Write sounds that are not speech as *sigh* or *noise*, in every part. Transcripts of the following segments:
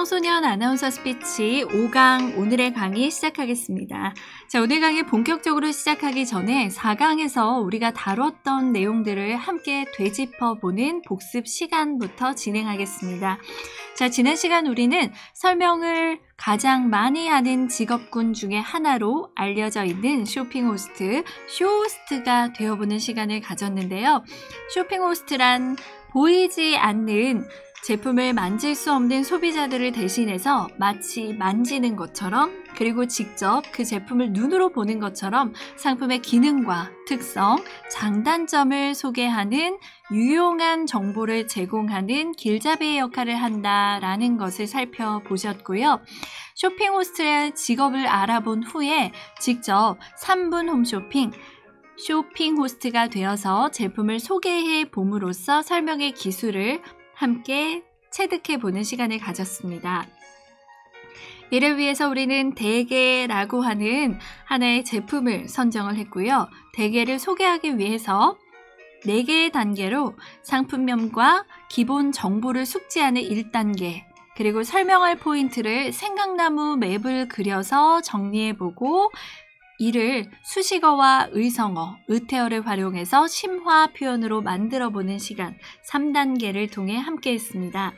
청소년 아나운서 스피치 5강 오늘의 강의 시작하겠습니다. 자, 오늘 강의 본격적으로 시작하기 전에 4강에서 우리가 다뤘던 내용들을 함께 되짚어 보는 복습 시간부터 진행하겠습니다. 자, 지난 시간 우리는 설명을 가장 많이 하는 직업군 중에 하나로 알려져 있는 쇼핑 호스트, 쇼호스트가 되어보는 시간을 가졌는데요. 쇼핑 호스트란 보이지 않는 제품을 만질 수 없는 소비자들을 대신해서 마치 만지는 것처럼 그리고 직접 그 제품을 눈으로 보는 것처럼 상품의 기능과 특성, 장단점을 소개하는 유용한 정보를 제공하는 길잡이의 역할을 한다라는 것을 살펴보셨고요. 쇼핑 호스트의 직업을 알아본 후에 직접 3분 홈쇼핑, 쇼핑 호스트가 되어서 제품을 소개해 봄으로써 설명의 기술을 함께 체득해 보는 시간을 가졌습니다. 이를 위해서 우리는 대개라고 하는 하나의 제품을 선정을 했고요. 대개를 소개하기 위해서 4개의 단계로 상품명과 기본 정보를 숙지하는 1단계, 그리고 설명할 포인트를 생각나무 맵을 그려서 정리해보고 이를 수식어와 의성어, 의태어를 활용해서 심화 표현으로 만들어 보는 시간 3단계를 통해 함께 했습니다.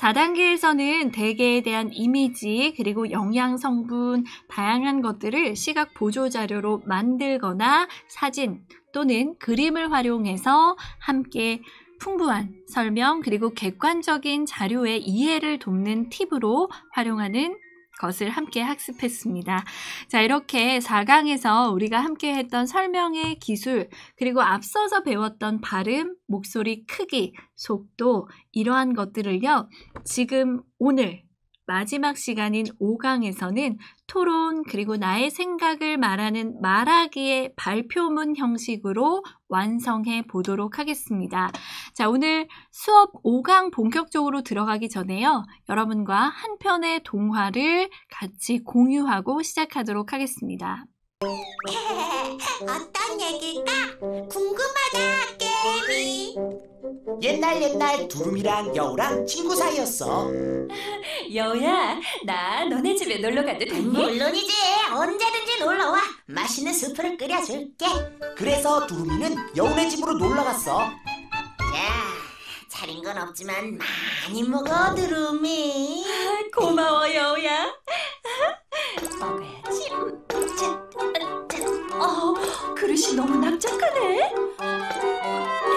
4단계에서는 대개에 대한 이미지 그리고 영양 성분 다양한 것들을 시각 보조 자료로 만들거나 사진 또는 그림을 활용해서 함께 풍부한 설명 그리고 객관적인 자료의 이해를 돕는 팁으로 활용하는 것을 함께 학습했습니다. 자, 이렇게 4강에서 우리가 함께 했던 설명의 기술, 그리고 앞서서 배웠던 발음, 목소리 크기, 속도, 이러한 것들을요, 지금 오늘 마지막 시간인 5강에서는 토론 그리고 나의 생각을 말하는 말하기의 발표문 형식으로 완성해 보도록 하겠습니다. 자, 오늘 수업 5강 본격적으로 들어가기 전에요. 여러분과 한 편의 동화를 같이 공유하고 시작하도록 하겠습니다. *laughs* 어떤 얘기일까? 궁금하다. 도깨비 옛날 옛날 두루미랑 여우랑 친구 사이였어. 여우야, 나 너네 집에 놀러 가도 되니? 물론이지 언제든지 놀러와 맛있는 스프를 끓여줄게 그래서 두루미는 여우네 집으로 놀러 갔어. 자 차린 건 없지만 많이 먹어 두루미 고마워 여우야. 먹어야지. 음, 음, 어, 그릇이 너무 납작하네. 어,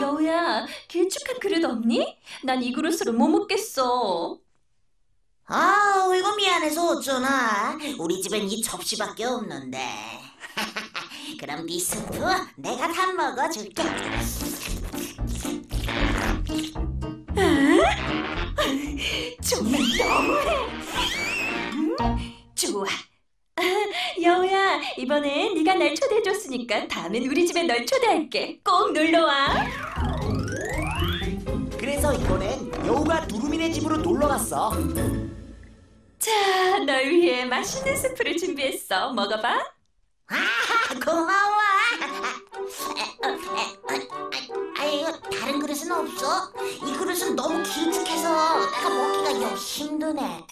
여우야, 길쭉한 그릇 없니? 난 이 그릇으로 못 뭐 먹겠어. 아, 이거 미안해서 어쩌나. 우리 집엔 이 접시밖에 없는데. *laughs* 그럼 네 스프 내가 다 먹어줄게. *laughs* 정말 너무해. 좋아. 이번엔 네가 날 초대해줬으니까 다음엔 우리 집에 널 초대할게. 꼭 놀러와. 그래서 이번엔 여우가 두루미네 집으로 놀러 갔어. 자, 널 위해 맛있는 스프를 준비했어. 먹어봐. 아, 고마워. 아이고, 다른 그릇은 없어? 이 그릇은 너무 길쭉해서 내가 먹기가 영 힘드네.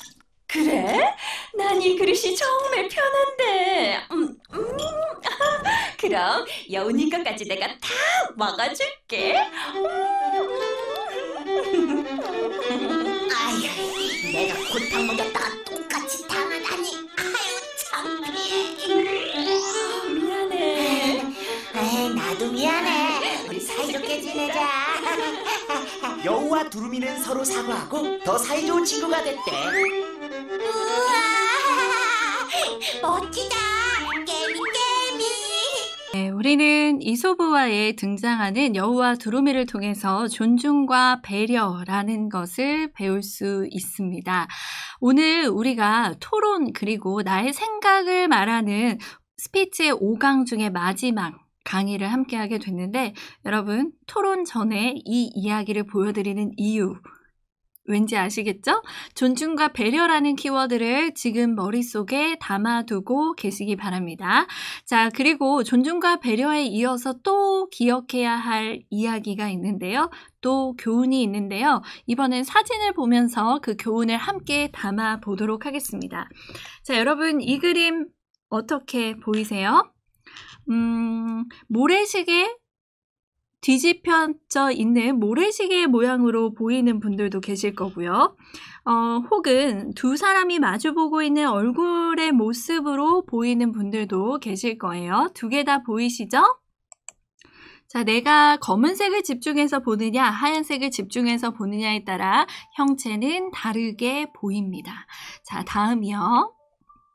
그래? 난 이 그릇이 정말 편한데. 음, 음. *laughs* 그럼 여운이 것까지 내가 다 먹어줄게. 음. 아휴, 내가 곧탕 먹였다가 똑같이 당하다니. 아유, 창피해. 미안해. 에이, 나도 미안해. 우리 사이좋게 지내자. 여우와 두루미는 서로 사과하고 더 사이좋은 친구가 됐대. 멋지다! 깨미, 깨미! 네, 우리는 이소부와에 등장하는 여우와 두루미를 통해서 존중과 배려라는 것을 배울 수 있습니다. 오늘 우리가 토론 그리고 나의 생각을 말하는 스피치의 5강 중에 마지막 강의를 함께 하게 됐는데 여러분 토론 전에 이 이야기를 보여드리는 이유 왠지 아시겠죠? 존중과 배려라는 키워드를 지금 머릿속에 담아두고 계시기 바랍니다. 자, 그리고 존중과 배려에 이어서 또 기억해야 할 이야기가 있는데요. 또 교훈이 있는데요. 이번엔 사진을 보면서 그 교훈을 함께 담아 보도록 하겠습니다. 자, 여러분, 이 그림 어떻게 보이세요? 음, 모래시계 뒤집혀져 있는 모래시계 모양으로 보이는 분들도 계실 거고요. 어, 혹은 두 사람이 마주보고 있는 얼굴의 모습으로 보이는 분들도 계실 거예요. 두 개 다 보이시죠? 자, 내가 검은색을 집중해서 보느냐, 하얀색을 집중해서 보느냐에 따라 형체는 다르게 보입니다. 자, 다음이요.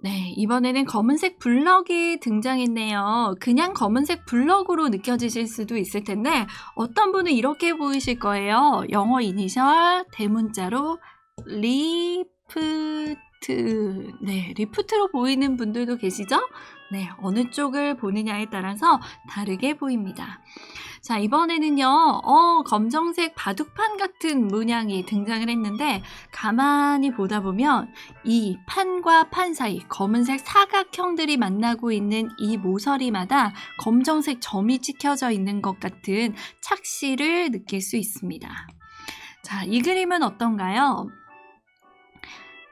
네, 이번에는 검은색 블럭이 등장했네요. 그냥 검은색 블럭으로 느껴지실 수도 있을 텐데 어떤 분은 이렇게 보이실 거예요. 영어 이니셜 대문자로 리프트 네, 리프트로 보이는 분들도 계시죠? 네, 어느 쪽을 보느냐에 따라서 다르게 보입니다. 자, 이번에는요, 어, 검정색 바둑판 같은 문양이 등장을 했는데, 가만히 보다 보면 이 판과 판 사이 검은색 사각형들이 만나고 있는 이 모서리마다 검정색 점이 찍혀져 있는 것 같은 착시를 느낄 수 있습니다. 자, 이 그림은 어떤가요?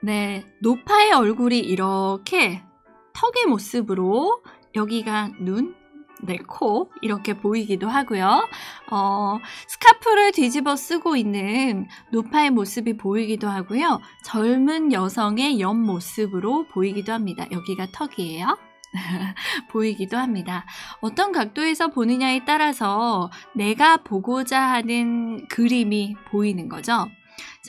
네, 노파의 얼굴이 이렇게 턱의 모습으로 여기가 눈, 네, 코 이렇게 보이기도 하고요. 어, 스카프를 뒤집어 쓰고 있는 노파의 모습이 보이기도 하고요. 젊은 여성의 옆모습으로 보이기도 합니다. 여기가 턱이에요. *laughs* 보이기도 합니다. 어떤 각도에서 보느냐에 따라서 내가 보고자 하는 그림이 보이는 거죠.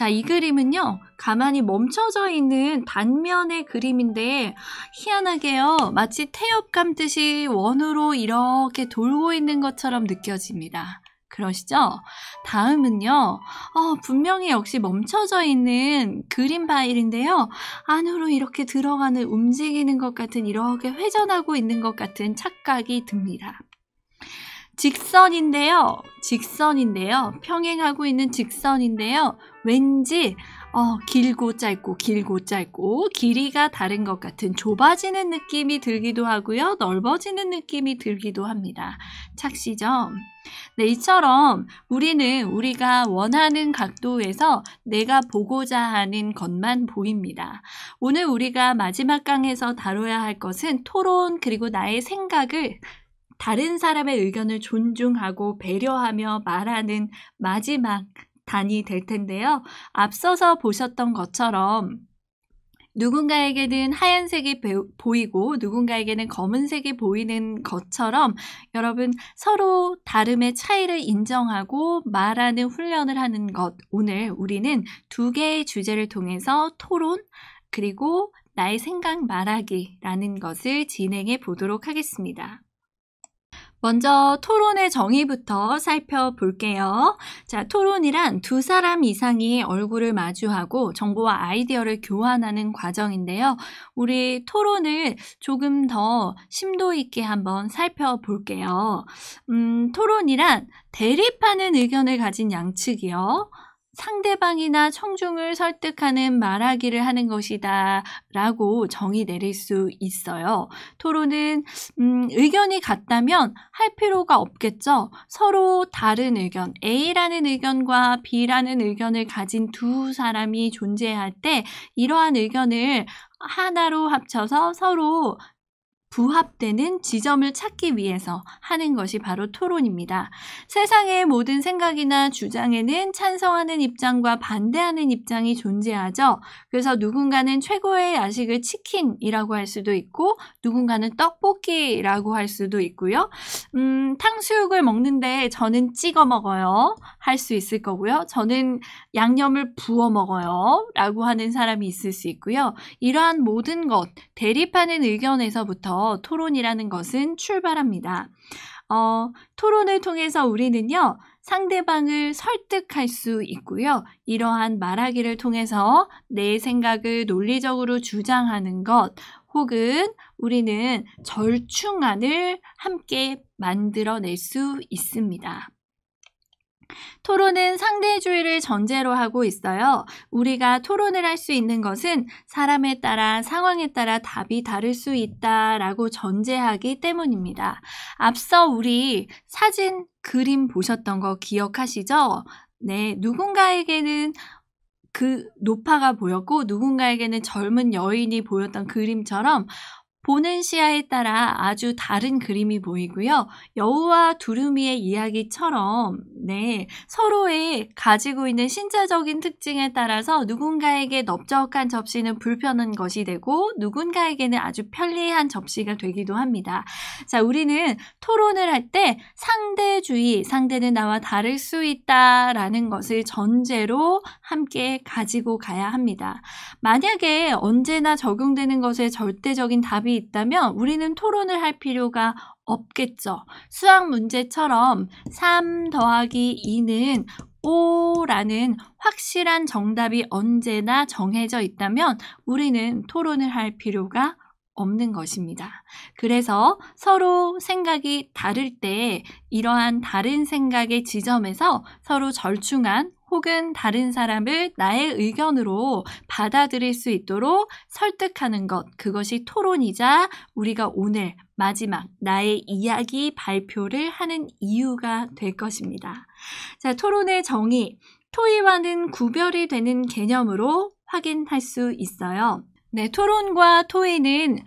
자, 이 그림은요. 가만히 멈춰져 있는 단면의 그림인데 희한하게요. 마치 태엽 감듯이 원으로 이렇게 돌고 있는 것처럼 느껴집니다. 그러시죠? 다음은요. 어, 분명히 역시 멈춰져 있는 그림 파일인데요. 안으로 이렇게 들어가는 움직이는 것 같은 이렇게 회전하고 있는 것 같은 착각이 듭니다. 직선인데요. 직선인데요. 평행하고 있는 직선인데요. 왠지 어, 길고 짧고 길고 짧고 길이가 다른 것 같은 좁아지는 느낌이 들기도 하고요. 넓어지는 느낌이 들기도 합니다. 착시점. 네, 이처럼 우리는 우리가 원하는 각도에서 내가 보고자 하는 것만 보입니다. 오늘 우리가 마지막 강에서 다뤄야 할 것은 토론 그리고 나의 생각을 다른 사람의 의견을 존중하고 배려하며 말하는 마지막 단이 될 텐데요. 앞서서 보셨던 것처럼 누군가에게는 하얀색이 보이고 누군가에게는 검은색이 보이는 것처럼 여러분 서로 다름의 차이를 인정하고 말하는 훈련을 하는 것. 오늘 우리는 두 개의 주제를 통해서 토론 그리고 나의 생각 말하기라는 것을 진행해 보도록 하겠습니다. 먼저 토론의 정의부터 살펴볼게요. 자, 토론이란 두 사람 이상이 얼굴을 마주하고 정보와 아이디어를 교환하는 과정인데요. 우리 토론을 조금 더 심도 있게 한번 살펴볼게요. 음, 토론이란 대립하는 의견을 가진 양측이요. 상대방이나 청중을 설득하는 말하기를 하는 것이다 라고 정의 내릴 수 있어요. 토론은 음, 의견이 같다면 할 필요가 없겠죠. 서로 다른 의견, A라는 의견과 B라는 의견을 가진 두 사람이 존재할 때 이러한 의견을 하나로 합쳐서 서로 부합되는 지점을 찾기 위해서 하는 것이 바로 토론입니다. 세상의 모든 생각이나 주장에는 찬성하는 입장과 반대하는 입장이 존재하죠. 그래서 누군가는 최고의 야식을 치킨이라고 할 수도 있고 누군가는 떡볶이라고 할 수도 있고요. 음, 탕수육을 먹는데 저는 찍어 먹어요. 할수 있을 거고요. 저는 양념을 부어 먹어요. 라고 하는 사람이 있을 수 있고요. 이러한 모든 것, 대립하는 의견에서부터 토론이라는 것은 출발합니다. 어, 토론을 통해서 우리는요, 상대방을 설득할 수 있고요. 이러한 말하기를 통해서 내 생각을 논리적으로 주장하는 것, 혹은 우리는 절충안을 함께 만들어낼 수 있습니다. 토론은 상대주의를 전제로 하고 있어요. 우리가 토론을 할 수 있는 것은 사람에 따라 상황에 따라 답이 다를 수 있다라고 전제하기 때문입니다. 앞서 우리 사진 그림 보셨던 거 기억하시죠? 네, 누군가에게는 그 노파가 보였고 누군가에게는 젊은 여인이 보였던 그림처럼 보는 시야에 따라 아주 다른 그림이 보이고요. 여우와 두루미의 이야기처럼 네, 서로의 가지고 있는 신체적인 특징에 따라서 누군가에게 넓적한 접시는 불편한 것이 되고 누군가에게는 아주 편리한 접시가 되기도 합니다. 자, 우리는 토론을 할 때 상대주의, 상대는 나와 다를 수 있다라는 것을 전제로 함께 가지고 가야 합니다. 만약에 언제나 적용되는 것에 절대적인 답이 방이 있다면 우리는 토론을 할 필요가 없겠죠. 수학 문제처럼 3 더하기 2는 5라는 확실한 정답이 언제나 정해져 있다면 우리는 토론을 할 필요가 없는 것입니다. 그래서 서로 생각이 다를 때 이러한 다른 생각의 지점에서 서로 절충한 혹은 다른 사람을 나의 의견으로 받아들일 수 있도록 설득하는 것. 그것이 토론이자 우리가 오늘 마지막 나의 이야기 발표를 하는 이유가 될 것입니다. 자, 토론의 정의. 토의와는 구별이 되는 개념으로 확인할 수 있어요. 네, 토론과 토의는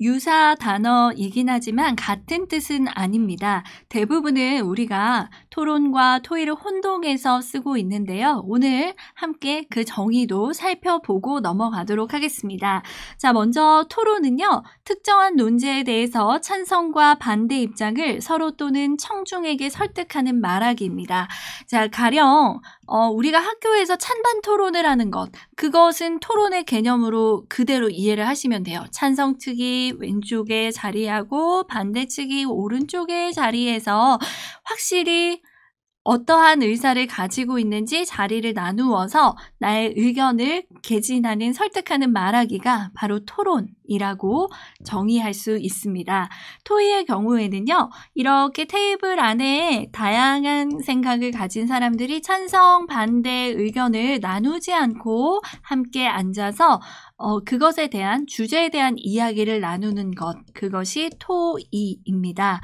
유사 단어이긴 하지만 같은 뜻은 아닙니다. 대부분은 우리가 토론과 토의를 혼동해서 쓰고 있는데요. 오늘 함께 그 정의도 살펴보고 넘어가도록 하겠습니다. 자, 먼저 토론은요. 특정한 논제에 대해서 찬성과 반대 입장을 서로 또는 청중에게 설득하는 말하기입니다. 자, 가령 어, 우리가 학교에서 찬반 토론을 하는 것, 그것은 토론의 개념으로 그대로 이해를 하시면 돼요. 찬성 측이 왼쪽에 자리하고 반대 측이 오른쪽에 자리해서 확실히 어떠한 의사를 가지고 있는지 자리를 나누어서 나의 의견을 개진하는 설득하는 말하기가 바로 토론이라고 정의할 수 있습니다. 토의의 경우에는요, 이렇게 테이블 안에 다양한 생각을 가진 사람들이 찬성, 반대 의견을 나누지 않고 함께 앉아서 어, 그것에 대한 주제에 대한 이야기를 나누는 것, 그것이 토의입니다.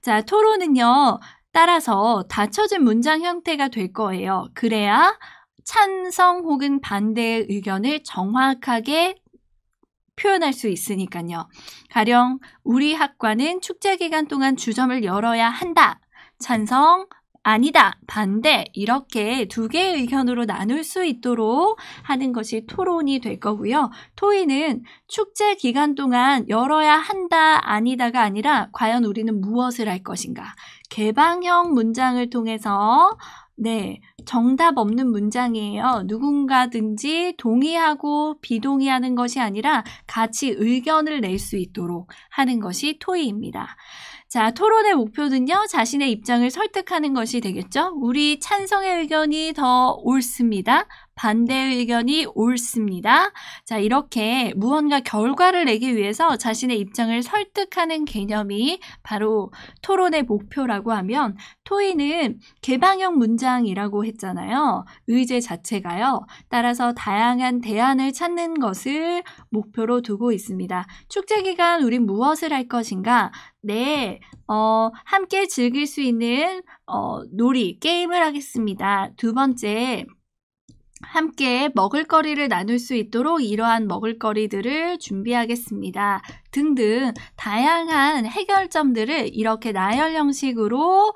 자, 토론은요, 따라서 닫혀진 문장 형태가 될 거예요. 그래야 찬성 혹은 반대의 의견을 정확하게 표현할 수 있으니까요. 가령 우리 학과는 축제 기간 동안 주점을 열어야 한다. 찬성, 아니다, 반대 이렇게 두 개의 의견으로 나눌 수 있도록 하는 것이 토론이 될 거고요. 토의는 축제 기간 동안 열어야 한다, 아니다가 아니라 과연 우리는 무엇을 할 것인가. 개방형 문장을 통해서 네, 정답 없는 문장이에요. 누군가든지 동의하고 비동의하는 것이 아니라 같이 의견을 낼 수 있도록 하는 것이 토의입니다. 자, 토론의 목표는요, 자신의 입장을 설득하는 것이 되겠죠? 우리 찬성의 의견이 더 옳습니다. 반대 의견이 옳습니다. 자, 이렇게 무언가 결과를 내기 위해서 자신의 입장을 설득하는 개념이 바로 토론의 목표라고 하면 토의는 개방형 문장이라고 했잖아요. 의제 자체가요. 따라서 다양한 대안을 찾는 것을 목표로 두고 있습니다. 축제 기간 우린 무엇을 할 것인가? 네, 어, 함께 즐길 수 있는 어, 놀이, 게임을 하겠습니다. 두 번째, 함께 먹을거리를 나눌 수 있도록 이러한 먹을거리들을 준비하겠습니다. 등등 다양한 해결점들을 이렇게 나열 형식으로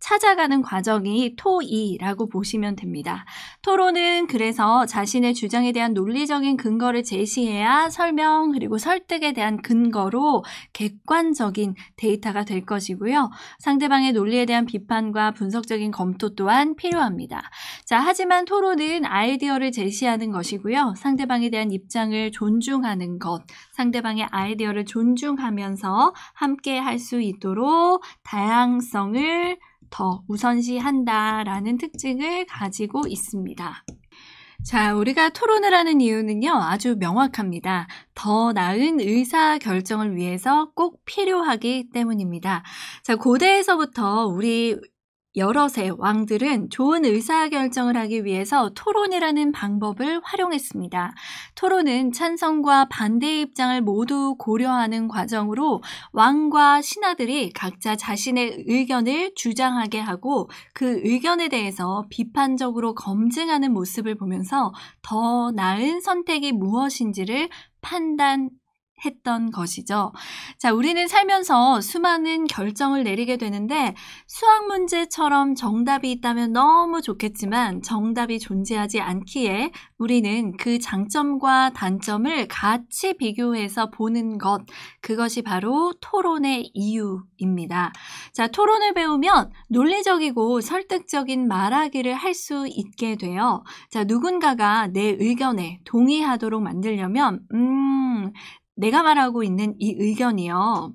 찾아가는 과정이 토의라고 보시면 됩니다. 토론은 그래서 자신의 주장에 대한 논리적인 근거를 제시해야 설명 그리고 설득에 대한 근거로 객관적인 데이터가 될 것이고요. 상대방의 논리에 대한 비판과 분석적인 검토 또한 필요합니다. 자, 하지만 토론은 아이디어를 제시하는 것이고요. 상대방에 대한 입장을 존중하는 것, 상대방의 아이디어를 존중하면서 함께 할 수 있도록 다양성을 더 우선시한다라는 특징을 가지고 있습니다. 자, 우리가 토론을 하는 이유는요, 아주 명확합니다. 더 나은 의사 결정을 위해서 꼭 필요하기 때문입니다. 자, 고대에서부터 우리 여럿의 왕들은 좋은 의사결정을 하기 위해서 토론이라는 방법을 활용했습니다. 토론은 찬성과 반대의 입장을 모두 고려하는 과정으로 왕과 신하들이 각자 자신의 의견을 주장하게 하고 그 의견에 대해서 비판적으로 검증하는 모습을 보면서 더 나은 선택이 무엇인지를 판단, 했던 것이죠. 자, 우리는 살면서 수많은 결정을 내리게 되는데 수학 문제처럼 정답이 있다면 너무 좋겠지만 정답이 존재하지 않기에 우리는 그 장점과 단점을 같이 비교해서 보는 것, 그것이 바로 토론의 이유입니다. 자, 토론을 배우면 논리적이고 설득적인 말하기를 할 수 있게 돼요. 자, 누군가가 내 의견에 동의하도록 만들려면, 음, 내가 말하고 있는 이 의견이요.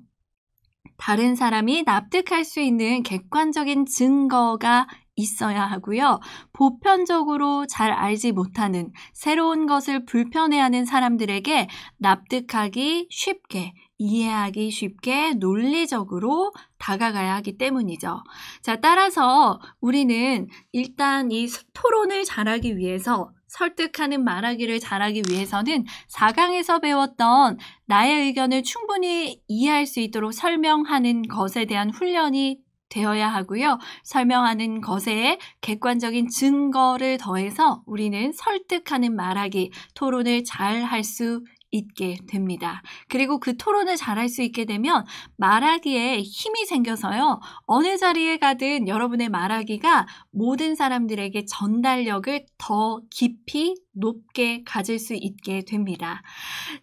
다른 사람이 납득할 수 있는 객관적인 증거가 있어야 하고요. 보편적으로 잘 알지 못하는 새로운 것을 불편해하는 사람들에게 납득하기 쉽게 이해하기 쉽게 논리적으로 다가가야 하기 때문이죠. 자, 따라서 우리는 일단 이 토론을 잘하기 위해서 설득하는 말하기를 잘하기 위해서는 4강에서 배웠던 나의 의견을 충분히 이해할 수 있도록 설명하는 것에 대한 훈련이 되어야 하고요. 설명하는 것에 객관적인 증거를 더해서 우리는 설득하는 말하기, 토론을 잘할수 있게 됩니다. 그리고 그 토론을 잘 할 수 있게 되면 말하기에 힘이 생겨서요. 어느 자리에 가든 여러분의 말하기가 모든 사람들에게 전달력을 더 깊이 높게 가질 수 있게 됩니다.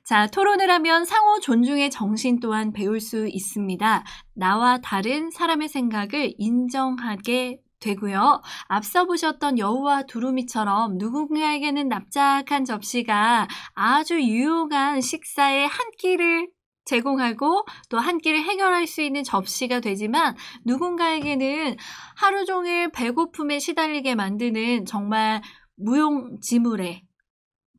자, 토론을 하면 상호 존중의 정신 또한 배울 수 있습니다. 나와 다른 사람의 생각을 인정하게 되고요. 앞서 보셨던 여우와 두루미처럼 누군가에게는 납작한 접시가 아주 유용한 식사의 한 끼를 제공하고 또 한 끼를 해결할 수 있는 접시가 되지만 누군가에게는 하루 종일 배고픔에 시달리게 만드는 정말 무용지물의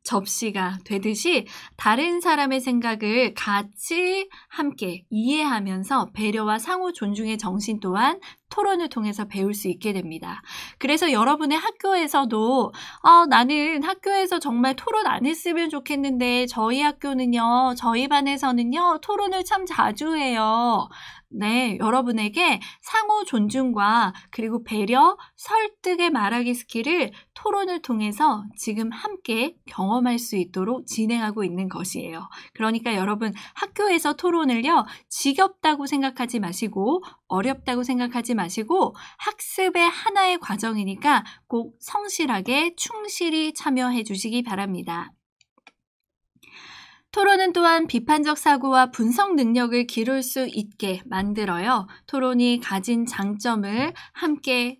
접시가 되듯이 다른 사람의 생각을 같이 함께 이해하면서 배려와 상호 존중의 정신 또한 토론을 통해서 배울 수 있게 됩니다. 그래서 여러분의 학교에서도 어, 나는 학교에서 정말 토론 안 했으면 좋겠는데 저희 학교는요, 저희 반에서는요, 토론을 참 자주 해요. 네, 여러분에게 상호 존중과 그리고 배려, 설득의 말하기 스킬을 토론을 통해서 지금 함께 경험할 수 있도록 진행하고 있는 것이에요. 그러니까 여러분 학교에서 토론을요, 지겹다고 생각하지 마시고, 어렵다고 생각하지 마시고, 학습의 하나의 과정이니까 꼭 성실하게 충실히 참여해 주시기 바랍니다. 토론은 또한 비판적 사고와 분석 능력을 기를 수 있게 만들어요. 토론이 가진 장점을 함께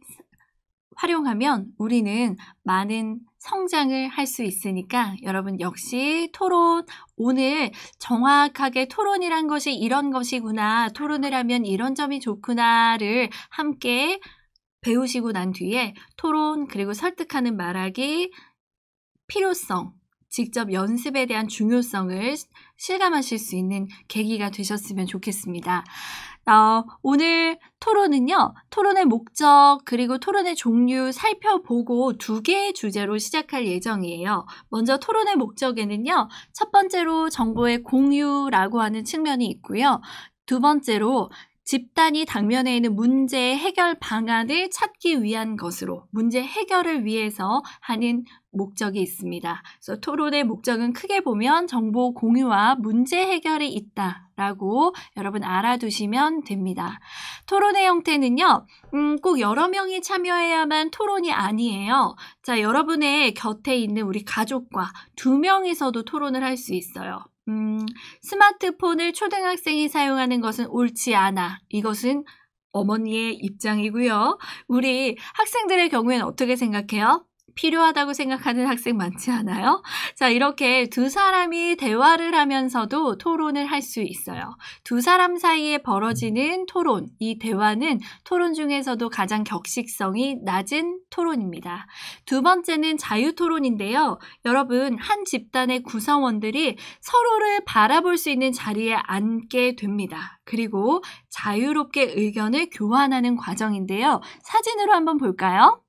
활용하면 우리는 많은 성장을 할 수 있으니까 여러분 역시 토론 오늘 정확하게 토론이란 것이 이런 것이구나 토론을 하면 이런 점이 좋구나를 함께 배우시고 난 뒤에 토론 그리고 설득하는 말하기 필요성 직접 연습에 대한 중요성을 실감하실 수 있는 계기가 되셨으면 좋겠습니다. 어, 오늘 토론은요, 토론의 목적, 그리고 토론의 종류 살펴보고 두 개의 주제로 시작할 예정이에요. 먼저 토론의 목적에는요, 첫 번째로 정보의 공유라고 하는 측면이 있고요. 두 번째로 집단이 당면해 있는 문제 해결 방안을 찾기 위한 것으로 문제 해결을 위해서 하는 목적이 있습니다. 그래서 토론의 목적은 크게 보면 정보 공유와 문제 해결이 있다. 라고 여러분 알아두시면 됩니다. 토론의 형태는요, 음, 꼭 여러 명이 참여해야만 토론이 아니에요. 자, 여러분의 곁에 있는 우리 가족과 두 명이서도 토론을 할 수 있어요. 음, 스마트폰을 초등학생이 사용하는 것은 옳지 않아. 이것은 어머니의 입장이고요. 우리 학생들의 경우에는 어떻게 생각해요? 필요하다고 생각하는 학생 많지 않아요? 자, 이렇게 두 사람이 대화를 하면서도 토론을 할 수 있어요. 두 사람 사이에 벌어지는 토론, 이 대화는 토론 중에서도 가장 격식성이 낮은 토론입니다. 두 번째는 자유 토론인데요. 여러분, 한 집단의 구성원들이 서로를 바라볼 수 있는 자리에 앉게 됩니다. 그리고 자유롭게 의견을 교환하는 과정인데요. 사진으로 한번 볼까요?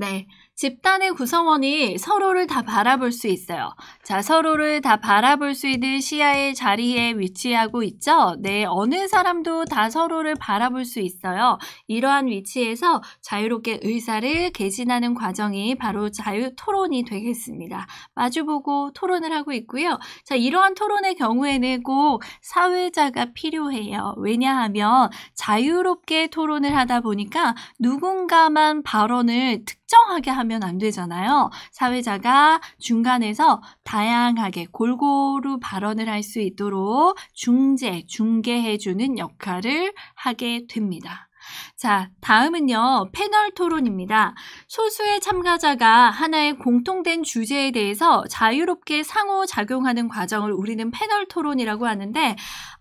để 집단의 구성원이 서로를 다 바라볼 수 있어요. 자, 서로를 다 바라볼 수 있는 시야의 자리에 위치하고 있죠? 네, 어느 사람도 다 서로를 바라볼 수 있어요. 이러한 위치에서 자유롭게 의사를 개진하는 과정이 바로 자유 토론이 되겠습니다. 마주보고 토론을 하고 있고요. 자, 이러한 토론의 경우에는 꼭 사회자가 필요해요. 왜냐하면 자유롭게 토론을 하다 보니까 누군가만 발언을 특정하게 하면 하면 안 되잖아요. 사회자가 중간에서 다양하게 골고루 발언을 할 수 있도록 중재, 중개해주는 역할을 하게 됩니다. 자, 다음은요, 패널 토론입니다. 소수의 참가자가 하나의 공통된 주제에 대해서 자유롭게 상호작용하는 과정을 우리는 패널 토론이라고 하는데,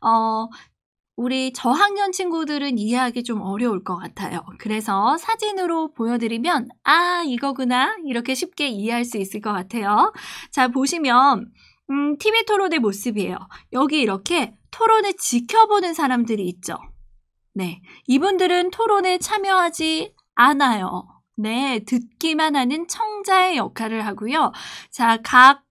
어, 우리 저학년 친구들은 이해하기 좀 어려울 것 같아요. 그래서 사진으로 보여드리면 아 이거구나 이렇게 쉽게 이해할 수 있을 것 같아요. 자 보시면 음, TV 토론의 모습이에요. 여기 이렇게 토론을 지켜보는 사람들이 있죠. 네, 이분들은 토론에 참여하지 않아요. 네, 듣기만 하는 청자의 역할을 하고요. 자, 각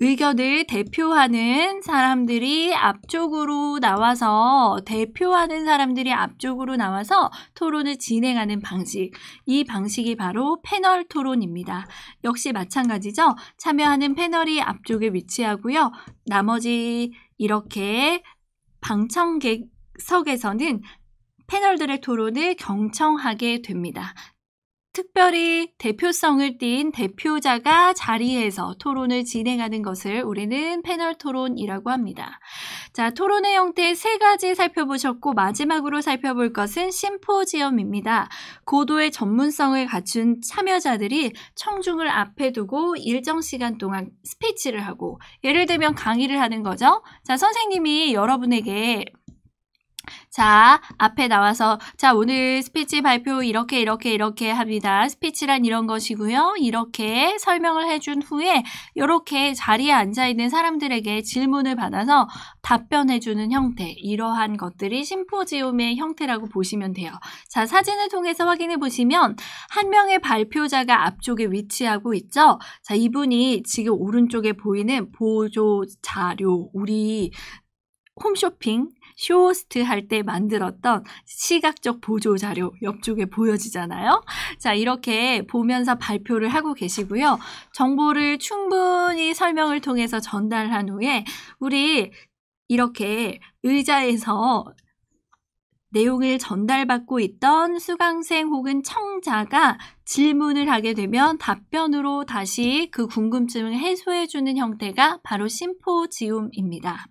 의견을 대표하는 사람들이 앞쪽으로 나와서 대표하는 사람들이 앞쪽으로 나와서 토론을 진행하는 방식. 이 방식이 바로 패널 토론입니다. 역시 마찬가지죠. 참여하는 패널이 앞쪽에 위치하고요. 나머지 이렇게 방청객석에서는 패널들의 토론을 경청하게 됩니다. 특별히 대표성을 띈 대표자가 자리에서 토론을 진행하는 것을 우리는 패널 토론이라고 합니다. 자, 토론의 형태 세 가지 살펴보셨고 마지막으로 살펴볼 것은 심포지엄입니다. 고도의 전문성을 갖춘 참여자들이 청중을 앞에 두고 일정 시간 동안 스피치를 하고 예를 들면 강의를 하는 거죠. 자, 선생님이 여러분에게 자, 앞에 나와서 자, 오늘 스피치 발표 이렇게 이렇게 이렇게 합니다. 스피치란 이런 것이고요. 이렇게 설명을 해준 후에 이렇게 자리에 앉아 있는 사람들에게 질문을 받아서 답변해 주는 형태. 이러한 것들이 심포지움의 형태라고 보시면 돼요. 자, 사진을 통해서 확인해 보시면 한 명의 발표자가 앞쪽에 위치하고 있죠. 자, 이분이 지금 오른쪽에 보이는 보조 자료 우리 홈쇼핑 쇼호스트 할 때 만들었던 시각적 보조 자료 옆쪽에 보여지잖아요. 자, 이렇게 보면서 발표를 하고 계시고요. 정보를 충분히 설명을 통해서 전달한 후에 우리 이렇게 의자에서 내용을 전달받고 있던 수강생 혹은 청자가 질문을 하게 되면 답변으로 다시 그 궁금증을 해소해주는 형태가 바로 심포지움입니다.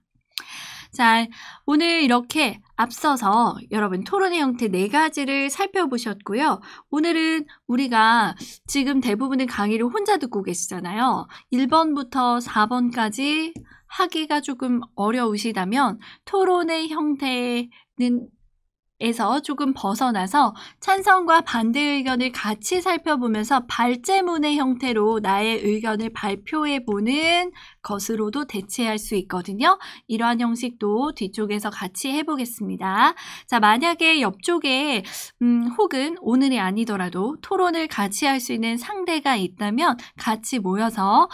자, 오늘 이렇게 앞서서 여러분 토론의 형태 네 가지를 살펴보셨고요. 오늘은 우리가 지금 대부분의 강의를 혼자 듣고 계시잖아요. 1번부터 4번까지 하기가 조금 어려우시다면 토론의 형태는 에서 조금 벗어나서 찬성과 반대 의견을 같이 살펴보면서 발제문의 형태로 나의 의견을 발표해 보는 것으로도 대체할 수 있거든요. 이러한 형식도 뒤쪽에서 같이 해보겠습니다. 자, 만약에 옆쪽에 음, 혹은 오늘이 아니더라도 토론을 같이 할 수 있는 상대가 있다면 같이 모여서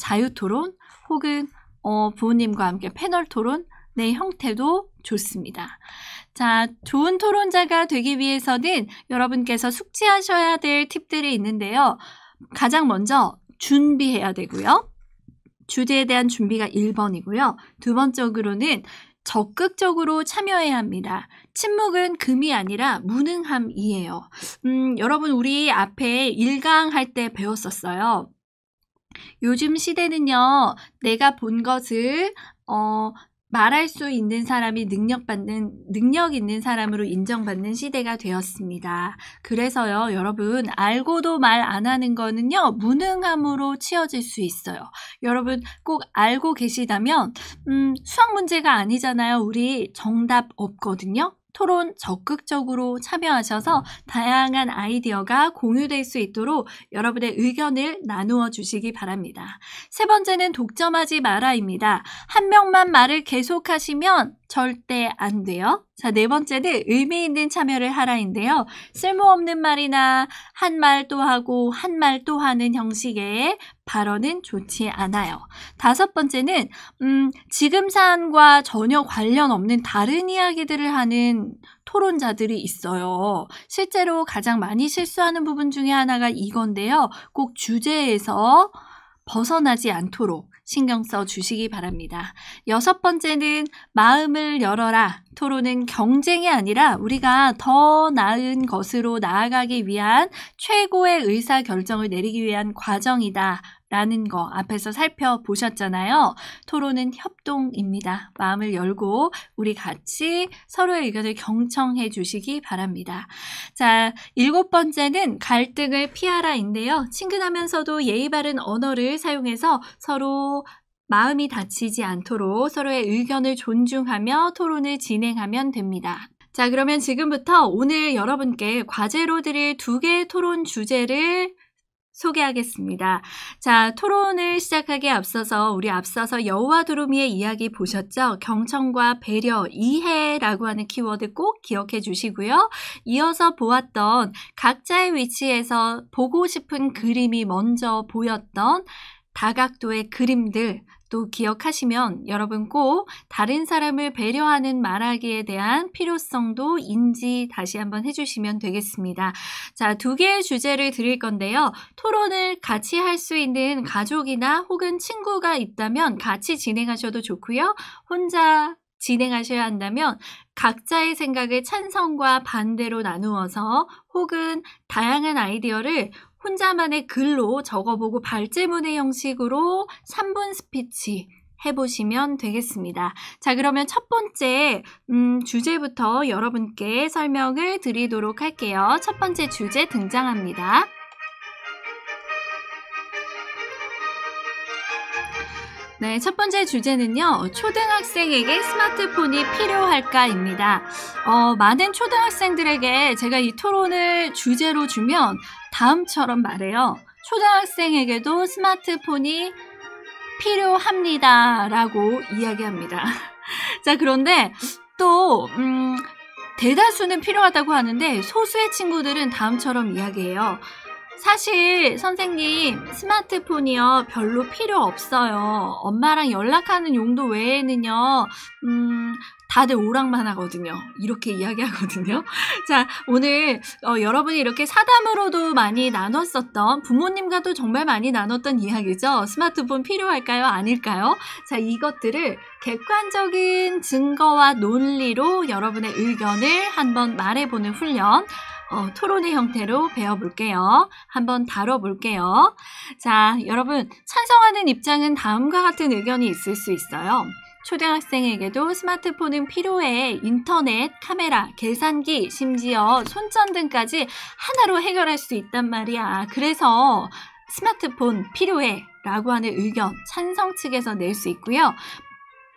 자유토론 혹은 어, 부모님과 함께 패널 토론 의 네 형태도 좋습니다. 자, 좋은 토론자가 되기 위해서는 여러분께서 숙지하셔야 될 팁들이 있는데요. 가장 먼저 준비해야 되고요. 주제에 대한 준비가 1번이고요. 두 번째로는 적극적으로 참여해야 합니다. 침묵은 금이 아니라 무능함이에요. 음, 여러분, 우리 앞에 1강 할 때 배웠었어요. 요즘 시대는요, 내가 본 것을, 어, 말할 수 있는 사람이 능력받는, 능력 있는 사람으로 인정받는 시대가 되었습니다. 그래서요, 여러분, 알고도 말 안 하는 거는요, 무능함으로 치어질 수 있어요. 여러분, 꼭 알고 계시다면, 음, 수학 문제가 아니잖아요. 우리 정답 없거든요. 토론 적극적으로 참여하셔서 음. 다양한 아이디어가 공유될 수 있도록 여러분의 의견을 나누어 주시기 바랍니다. 세 번째는 독점하지 마라입니다. 한 명만 말을 계속하시면 절대 안 돼요. 자, 네 번째는 의미 있는 참여를 하라인데요. 쓸모없는 말이나 한 말 또 하고 한 말 또 하는 형식의 발언은 좋지 않아요. 다섯 번째는 음, 지금 사안과 전혀 관련 없는 다른 이야기들을 하는 토론자들이 있어요. 실제로 가장 많이 실수하는 부분 중에 하나가 이건데요. 꼭 주제에서 벗어나지 않도록 신경 써 주시기 바랍니다. 여섯 번째는 마음을 열어라. 토론은 경쟁이 아니라 우리가 더 나은 것으로 나아가기 위한 최고의 의사결정을 내리기 위한 과정이다. 라는 거 앞에서 살펴보셨잖아요. 토론은 협동입니다. 마음을 열고 우리 같이 서로의 의견을 경청해 주시기 바랍니다. 자, 일곱 번째는 갈등을 피하라인데요. 친근하면서도 예의 바른 언어를 사용해서 서로 마음이 다치지 않도록 서로의 의견을 존중하며 토론을 진행하면 됩니다. 자, 그러면 지금부터 오늘 여러분께 과제로 드릴 두 개의 토론 주제를 소개하겠습니다. 자, 토론을 시작하기에 앞서서 우리 앞서서 여우와 두루미의 이야기 보셨죠? 경청과 배려, 이해라고 하는 키워드 꼭 기억해 주시고요. 이어서 보았던 각자의 위치에서 보고 싶은 그림이 먼저 보였던 다각도의 그림들, 또 기억하시면 여러분 꼭 다른 사람을 배려하는 말하기에 대한 필요성도 인지 다시 한번 해주시면 되겠습니다. 자, 두 개의 주제를 드릴 건데요. 토론을 같이 할 수 있는 가족이나 혹은 친구가 있다면 같이 진행하셔도 좋고요. 혼자 진행하셔야 한다면 각자의 생각을 찬성과 반대로 나누어서 혹은 다양한 아이디어를 혼자만의 글로 적어보고 발제문의 형식으로 3분 스피치 해보시면 되겠습니다. 자, 그러면 첫 번째 음, 주제부터 여러분께 설명을 드리도록 할게요. 첫 번째 주제 등장합니다. 네, 첫 번째 주제는요. 초등학생에게 스마트폰이 필요할까입니다. 어, 많은 초등학생들에게 제가 이 토론을 주제로 주면 다음처럼 말해요. 초등학생에게도 스마트폰이 필요합니다. 라고 이야기합니다. *laughs* 자, 그런데 또, 음, 대다수는 필요하다고 하는데 소수의 친구들은 다음처럼 이야기해요. 사실 선생님 스마트폰이요 별로 필요 없어요. 엄마랑 연락하는 용도 외에는요. 음, 다들 오락만 하거든요. 이렇게 이야기하거든요. *laughs* 자, 오늘 어, 여러분이 이렇게 사담으로도 많이 나눴었던 부모님과도 정말 많이 나눴던 이야기죠. 스마트폰 필요할까요? 아닐까요? 자, 이것들을 객관적인 증거와 논리로 여러분의 의견을 한번 말해보는 훈련. 어, 토론의 형태로 배워볼게요. 한번 다뤄볼게요. 자, 여러분 찬성하는 입장은 다음과 같은 의견이 있을 수 있어요. 초등학생에게도 스마트폰은 필요해 인터넷, 카메라, 계산기, 심지어 손전등까지 하나로 해결할 수 있단 말이야. 그래서 스마트폰 필요해 라고 하는 의견 찬성 측에서 낼 수 있고요.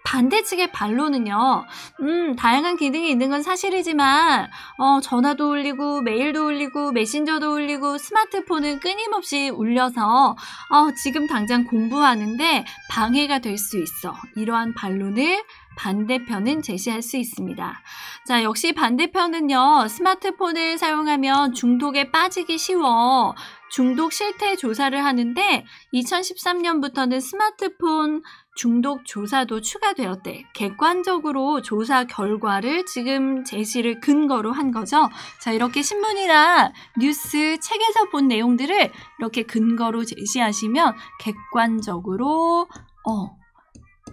반대측의 반로는요 음, 다양한 기능이 있는 건 사실이지만, 어, 전화도 울리고, 메일도 울리고, 메신저도 울리고, 스마트폰은 끊임없이 울려서, 어, 지금 당장 공부하는데 방해가 될 수 있어. 이러한 반론을 반대편은 제시할 수 있습니다. 자, 역시 반대편은요, 스마트폰을 사용하면 중독에 빠지기 쉬워 중독 실태 조사를 하는데 2013년부터는 스마트폰 중독 조사도 추가되었대. 객관적으로 조사 결과를 지금 제시를 근거로 한 거죠. 자, 이렇게 신문이나 뉴스, 책에서 본 내용들을 이렇게 근거로 제시하시면 객관적으로 어,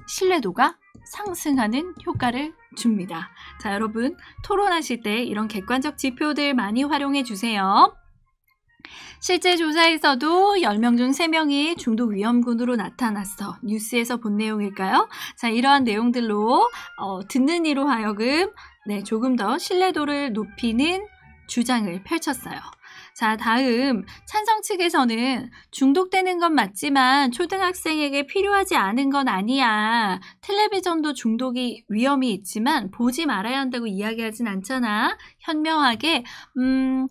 신뢰도가 상승하는 효과를 줍니다. 자, 여러분 토론하실 때 이런 객관적 지표들 많이 활용해 주세요. 실제 조사에서도 10명 중 3명이 중독 위험군으로 나타났어. 뉴스에서 본 내용일까요? 자, 이러한 내용들로 어, 듣는 이로 하여금 네, 조금 더 신뢰도를 높이는 주장을 펼쳤어요. 자, 다음 찬성 측에서는 중독되는 건 맞지만 초등학생에게 필요하지 않은 건 아니야. 텔레비전도 중독이 위험이 있지만 보지 말아야 한다고 이야기하진 않잖아. 현명하게 음,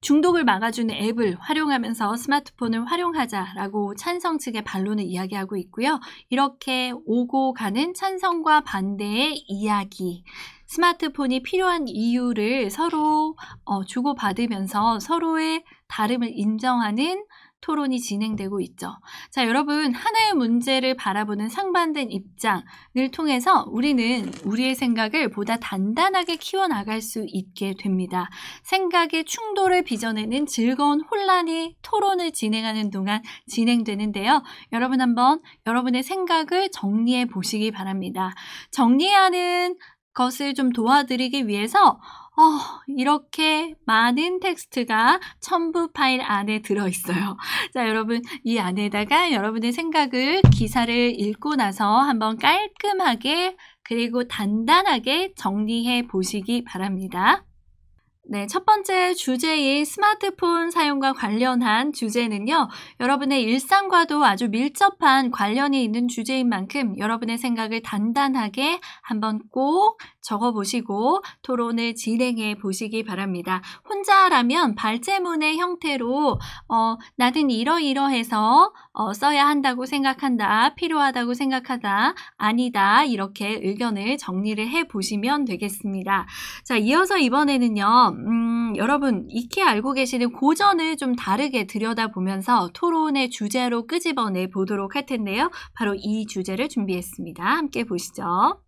중독을 막아주는 앱을 활용하면서 스마트폰을 활용하자라고 찬성 측의 반론을 이야기하고 있고요. 이렇게 오고 가는 찬성과 반대의 이야기. 스마트폰이 필요한 이유를 서로 어, 주고받으면서 서로의 다름을 인정하는 토론이 진행되고 있죠. 자, 여러분, 하나의 문제를 바라보는 상반된 입장을 통해서 우리는 우리의 생각을 보다 단단하게 키워나갈 수 있게 됩니다. 생각의 충돌을 빚어내는 즐거운 혼란이 토론을 진행하는 동안 진행되는데요. 여러분 한번 여러분의 생각을 정리해 보시기 바랍니다. 정리하는 것을 좀 도와드리기 위해서 어, 이렇게 많은 텍스트가 첨부 파일 안에 들어있어요. *laughs* 자, 여러분, 이 안에다가 여러분의 생각을 기사를 읽고 나서 한번 깔끔하게 그리고 단단하게 정리해 보시기 바랍니다. 네, 첫 번째 주제인 스마트폰 사용과 관련한 주제는요, 여러분의 일상과도 아주 밀접한 관련이 있는 주제인 만큼 여러분의 생각을 단단하게 한번 꼭 적어보시고 토론을 진행해 보시기 바랍니다. 혼자라면 발제문의 형태로 어, 나는 이러이러해서 어, 써야 한다고 생각한다, 필요하다고 생각하다, 아니다 이렇게 의견을 정리를 해 보시면 되겠습니다. 자 이어서 이번에는요, 음, 여러분 익히 알고 계시는 고전을 좀 다르게 들여다보면서 토론의 주제로 끄집어내 보도록 할 텐데요. 바로 이 주제를 준비했습니다. 함께 보시죠.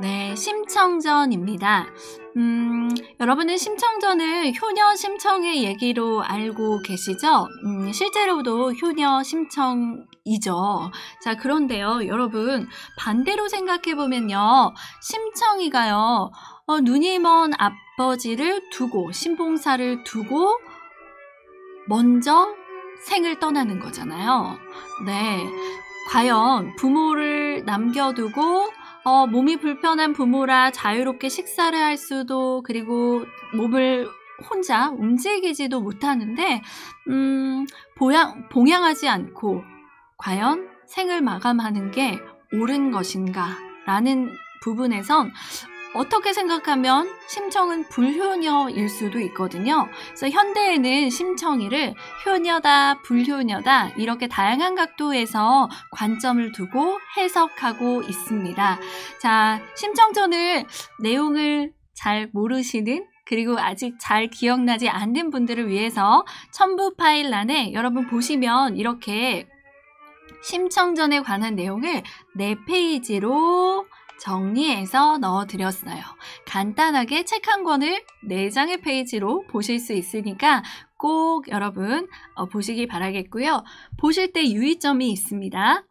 네, 심청전입니다. 음, 여러분은 심청전을 효녀 심청의 얘기로 알고 계시죠? 음, 실제로도 효녀 심청이죠. 자, 그런데요, 여러분, 반대로 생각해보면요, 심청이가요, 어, 눈이 먼 아버지를 두고, 신봉사를 두고, 먼저 생을 떠나는 거잖아요. 네. 과연 부모를 남겨두고 어, 몸이 불편한 부모라 자유롭게 식사를 할 수도 그리고 몸을 혼자 움직이지도 못하는데 음, 보양, 봉양하지 않고 과연 생을 마감하는 게 옳은 것인가 라는 부분에선 어떻게 생각하면 심청은 불효녀일 수도 있거든요. 그래서 현대에는 심청이를 효녀다, 불효녀다 이렇게 다양한 각도에서 관점을 두고 해석하고 있습니다. 자, 심청전을 내용을 잘 모르시는 그리고 아직 잘 기억나지 않는 분들을 위해서 첨부 파일란에 여러분 보시면 이렇게 심청전에 관한 내용을 4페이지로 정리해서 넣어드렸어요. 간단하게 책 한 권을 4장의 페이지로 보실 수 있으니까 꼭 여러분 어, 보시기 바라겠고요. 보실 때 유의점이 있습니다.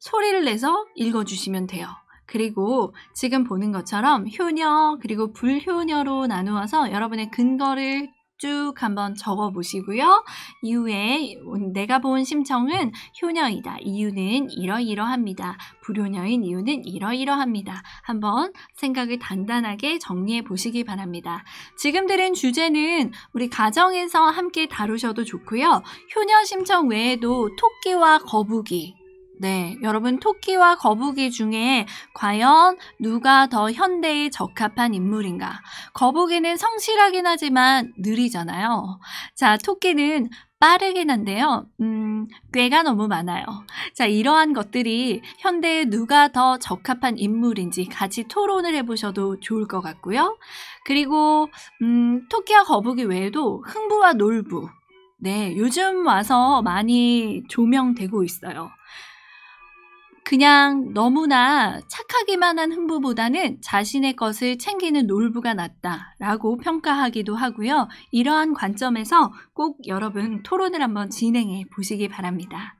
소리를 내서 읽어주시면 돼요. 그리고 지금 보는 것처럼 효녀 그리고 불효녀로 나누어서 여러분의 근거를 쭉 한번 적어 보시고요. 이후에 내가 본 심청은 효녀이다. 이유는 이러이러합니다. 불효녀인 이유는 이러이러합니다. 한번 생각을 단단하게 정리해 보시기 바랍니다. 지금 들은 주제는 우리 가정에서 함께 다루셔도 좋고요. 효녀 심청 외에도 토끼와 거북이, 네, 여러분 토끼와 거북이 중에 과연 누가 더 현대에 적합한 인물인가? 거북이는 성실하긴 하지만 느리잖아요. 자, 토끼는 빠르긴 한데요. 음, 꾀가 너무 많아요. 자, 이러한 것들이 현대에 누가 더 적합한 인물인지 같이 토론을 해보셔도 좋을 것 같고요. 그리고 음, 토끼와 거북이 외에도 흥부와 놀부, 네, 요즘 와서 많이 조명되고 있어요. 그냥 너무나 착하기만 한 흥부보다는 자신의 것을 챙기는 놀부가 낫다라고 평가하기도 하고요. 이러한 관점에서 꼭 여러분 토론을 한번 진행해 보시기 바랍니다.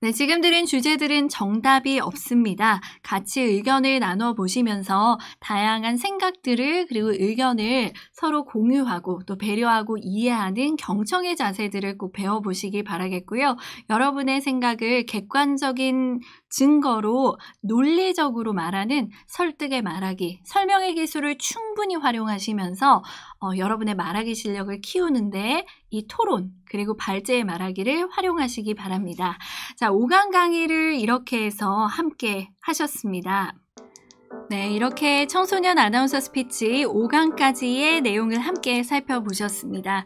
네, 지금 드린 주제들은 정답이 없습니다. 같이 의견을 나눠 보시면서 다양한 생각들을 그리고 의견을 서로 공유하고 또 배려하고 이해하는 경청의 자세들을 꼭 배워보시기 바라겠고요. 여러분의 생각을 객관적인 증거로 논리적으로 말하는 설득의 말하기, 설명의 기술을 충분히 활용하시면서 어, 여러분의 말하기 실력을 키우는데 이 토론 그리고 발제의 말하기를 활용하시기 바랍니다. 자, 5강 강의를 이렇게 해서 함께 하셨습니다. 네, 이렇게 청소년 아나운서 스피치 5강까지의 내용을 함께 살펴보셨습니다.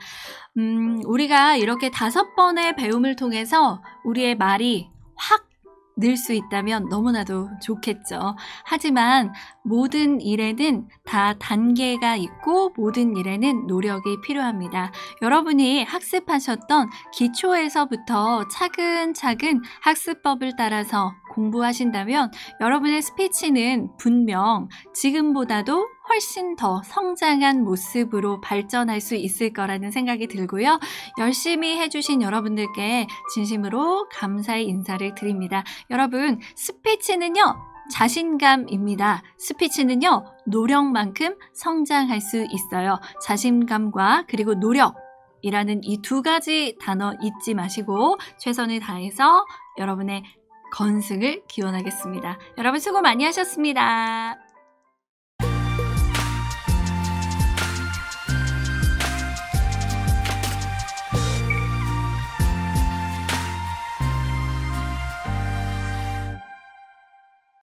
음, 우리가 이렇게 다섯 번의 배움을 통해서 우리의 말이 확 늘수 있다면 너무나도 좋겠죠. 하지만 모든 일에는 다 단계가 있고 모든 일에는 노력이 필요합니다. 여러분이 학습하셨던 기초에서부터 차근차근 학습법을 따라서 공부하신다면 여러분의 스피치는 분명 지금보다도 훨씬 더 성장한 모습으로 발전할 수 있을 거라는 생각이 들고요. 열심히 해주신 여러분들께 진심으로 감사의 인사를 드립니다. 여러분, 스피치는요, 자신감입니다. 스피치는요, 노력만큼 성장할 수 있어요. 자신감과 그리고 노력. 이라는 이 두 가지 단어 잊지 마시고 최선을 다해서 여러분의 건승을 기원하겠습니다. 여러분 수고 많이 하셨습니다.